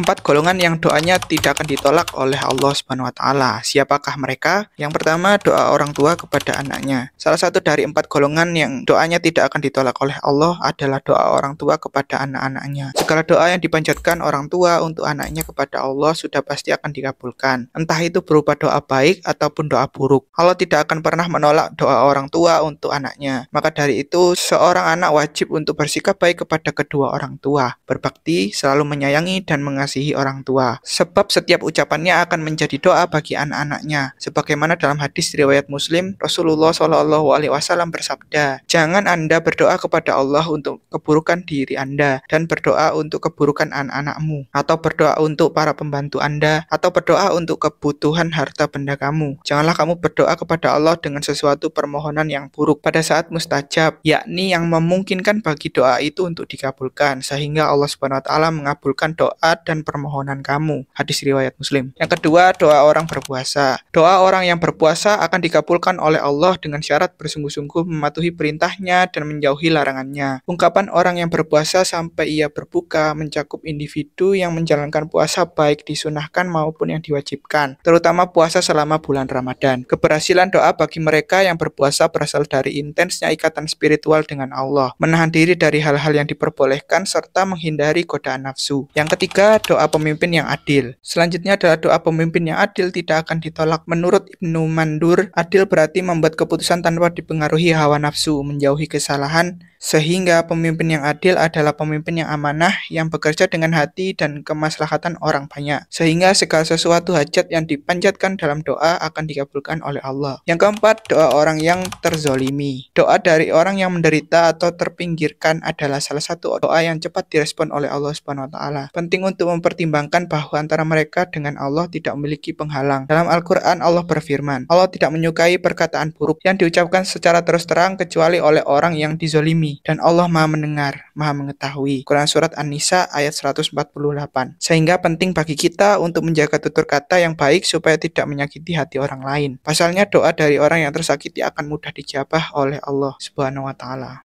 Empat golongan yang doanya tidak akan ditolak oleh Allah Subhanahu wa taala. Siapakah mereka? Yang pertama, doa orang tua kepada anaknya. Salah satu dari empat golongan yang doanya tidak akan ditolak oleh Allah adalah doa orang tua kepada anak-anaknya. Segala doa yang dipanjatkan orang tua untuk anaknya kepada Allah sudah pasti akan dikabulkan. Entah itu berupa doa baik ataupun doa buruk. Allah tidak akan pernah menolak doa orang tua untuk anaknya. Maka dari itu, seorang anak wajib untuk bersikap baik kepada kedua orang tua, berbakti, selalu menyayangi dan mengasihi mengasihi orang tua, sebab setiap ucapannya akan menjadi doa bagi anak-anaknya. Sebagaimana dalam hadis riwayat Muslim, Rasulullah Shallallahu Alaihi Wasallam bersabda, jangan anda berdoa kepada Allah untuk keburukan diri anda dan berdoa untuk keburukan anak-anakmu, atau berdoa untuk para pembantu anda, atau berdoa untuk kebutuhan harta benda kamu. Janganlah kamu berdoa kepada Allah dengan sesuatu permohonan yang buruk pada saat mustajab, yakni yang memungkinkan bagi doa itu untuk dikabulkan, sehingga Allah Subhanahu Wa Taala mengabulkan doa dan permohonan kamu. Hadis riwayat Muslim. Yang kedua, doa orang berpuasa. Doa orang yang berpuasa akan dikabulkan oleh Allah dengan syarat bersungguh-sungguh mematuhi perintahnya dan menjauhi larangannya. Ungkapan orang yang berpuasa sampai ia berbuka mencakup individu yang menjalankan puasa baik disunahkan maupun yang diwajibkan, terutama puasa selama bulan Ramadan. Keberhasilan doa bagi mereka yang berpuasa berasal dari intensnya ikatan spiritual dengan Allah, menahan diri dari hal-hal yang diperbolehkan serta menghindari godaan nafsu. Yang ketiga, doa pemimpin yang adil. Selanjutnya adalah doa pemimpin yang adil tidak akan ditolak. Menurut Ibnu Mandur, adil berarti membuat keputusan tanpa dipengaruhi hawa nafsu, menjauhi kesalahan, sehingga pemimpin yang adil adalah pemimpin yang amanah, yang bekerja dengan hati dan kemaslahatan orang banyak. Sehingga segala sesuatu hajat yang dipanjatkan dalam doa akan dikabulkan oleh Allah. Yang keempat, doa orang yang terzolimi. Doa dari orang yang menderita atau terpinggirkan adalah salah satu doa yang cepat direspon oleh Allah Subhanahu wa taala. Penting untuk mempertimbangkan bahwa antara mereka dengan Allah tidak memiliki penghalang. Dalam Al-Qur'an Allah berfirman, Allah tidak menyukai perkataan buruk yang diucapkan secara terus terang kecuali oleh orang yang dizolimi dan Allah Maha mendengar, Maha mengetahui. Quran surat An-Nisa ayat 148. Sehingga penting bagi kita untuk menjaga tutur kata yang baik supaya tidak menyakiti hati orang lain. Pasalnya doa dari orang yang tersakiti akan mudah dijabah oleh Allah Subhanahu wa taala.